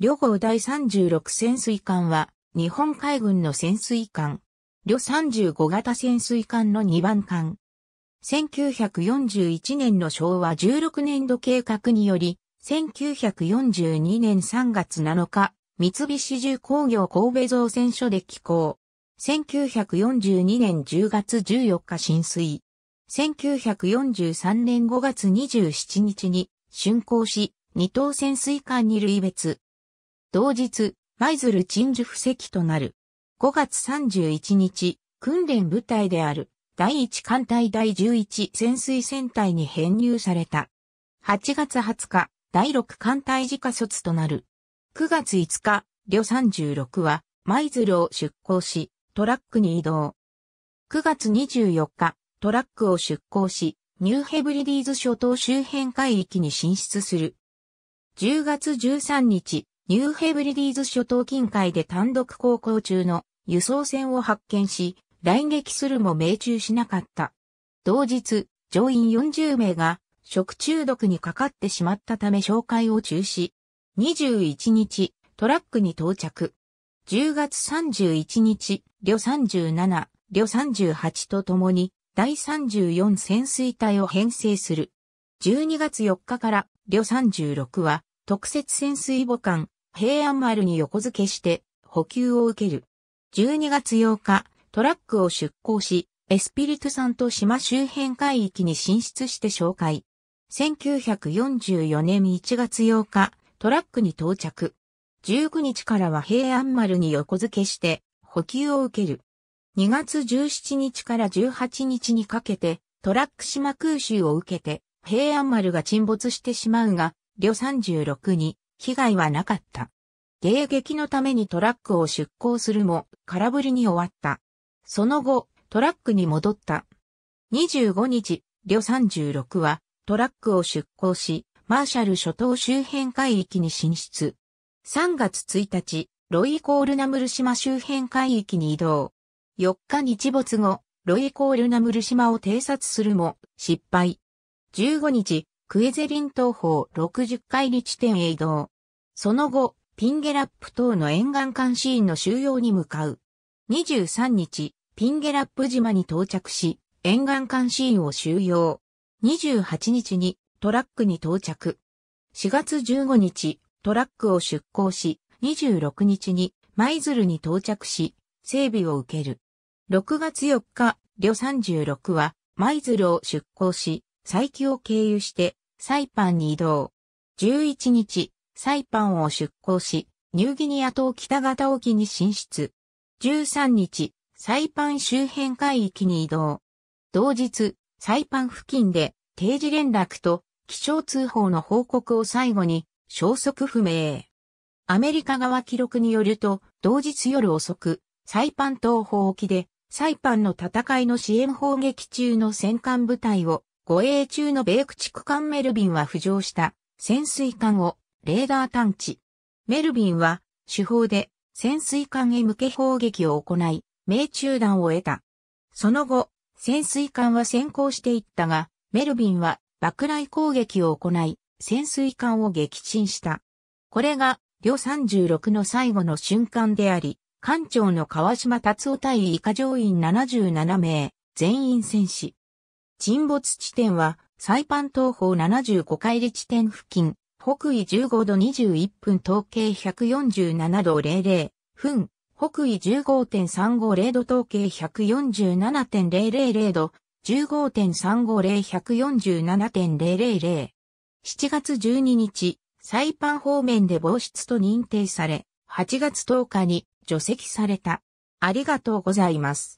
旅号第36潜水艦は、日本海軍の潜水艦。旅35型潜水艦の2番艦。1941年の昭和16年度計画により、1942年3月7日、三菱重工業神戸造船所で寄港。1942年10月14日浸水。1943年5月27日に竣工し、二等潜水艦に類別。同日、舞鶴鎮守布石となる。5月31日、訓練部隊である第1艦隊第11潜水船隊に編入された。8月20日、第6艦隊自家卒となる。9月5日、旅36は舞鶴を出港し、トラックに移動。9月24日、トラックを出港し、ニューヘブリディーズ諸島周辺海域に進出する。10月13日、ニューヘブリディーズ諸島近海で単独航行中の輸送船を発見し、来撃するも命中しなかった。同日、乗員40名が食中毒にかかってしまったため紹介を中止。21日、トラックに到着。10月31日、旅37、旅38とともに、第34潜水隊を編成する。12月4日から、旅36は、特設潜水母艦、平安丸に横付けして補給を受ける。12月8日、トラックを出港し、エスピリトさんと島周辺海域に進出して紹介。1944年1月8日、トラックに到着。19日からは平安丸に横付けして補給を受ける。2月17日から18日にかけてトラック島空襲を受けて平安丸が沈没してしまうが、旅36に被害はなかった。迎撃のためにトラックを出港するも空振りに終わった。その後、トラックに戻った。25日、旅36はトラックを出港し、マーシャル諸島周辺海域に進出。3月1日、ロイコールナムル島周辺海域に移動。4日日没後、ロイコールナムル島を偵察するも失敗。15日、クエゼリン東方60海里地点へ移動。その後、ピンゲラップ島の沿岸監視員の収容に向かう。23日、ピンゲラップ島に到着し、沿岸監視員を収容。28日にトラックに到着。4月15日、トラックを出港し、26日に舞鶴に到着し、整備を受ける。6月4日、旅36は舞鶴を出港し、佐伯を経由してサイパンに移動。11日、サイパンを出港し、ニューギニア島北方沖に進出。13日、サイパン周辺海域に移動。同日、サイパン付近で定時連絡と気象通報の報告を最後に消息不明。アメリカ側記録によると、同日夜遅く、サイパン東方沖でサイパンの戦いの支援砲撃中の戦艦部隊を護衛中の米駆逐艦メルビンは浮上した潜水艦をレーダー探知。メルビンは手法で潜水艦へ向け砲撃を行い、命中弾を得た。その後、潜水艦は先行していったが、メルビンは爆雷攻撃を行い、潜水艦を撃沈した。これが、両36の最後の瞬間であり、艦長の川島達夫対以下乗員77名、全員戦死。沈没地点は、サイパン東方75海里地点付近、北緯15度21分統計147度00分、北緯15.350度統計147.000度、15.350147.000 7月12日、サイパン方面で防湿と認定され、8月10日に除籍された。ありがとうございます。